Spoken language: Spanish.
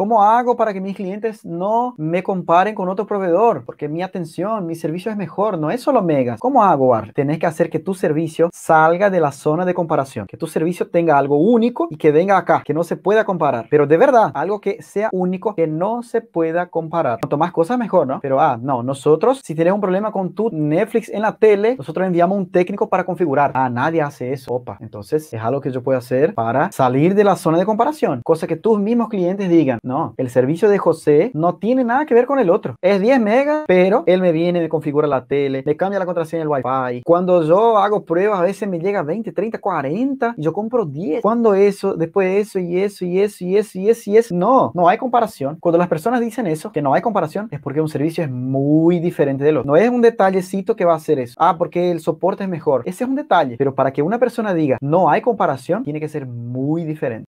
¿Cómo hago para que mis clientes no me comparen con otro proveedor? Porque mi atención, mi servicio es mejor, no es solo megas. ¿Cómo hago, Bar? Tenés que hacer que tu servicio salga de la zona de comparación, que tu servicio tenga algo único y que venga acá, que no se pueda comparar, pero de verdad, algo que sea único, que no se pueda comparar. Cuanto más cosas, mejor, ¿no? Pero, ah, no, nosotros, si tienes un problema con tu Netflix en la tele, nosotros enviamos un técnico para configurar. Ah, nadie hace eso, opa. Entonces, es algo que yo puedo hacer para salir de la zona de comparación, cosa que tus mismos clientes digan no, el servicio de José no tiene nada que ver con el otro. Es 10 megas, pero él me viene, me configura la tele, me cambia la contraseña del Wi-Fi. Cuando yo hago pruebas, a veces me llega 20, 30, 40 y yo compro 10. ¿Cuándo eso, después eso y eso y eso y eso y eso y eso. No, no hay comparación. Cuando las personas dicen eso, que no hay comparación, es porque un servicio es muy diferente del otro. No es un detallecito que va a hacer eso. Ah, porque el soporte es mejor. Ese es un detalle. Pero para que una persona diga no hay comparación, tiene que ser muy diferente.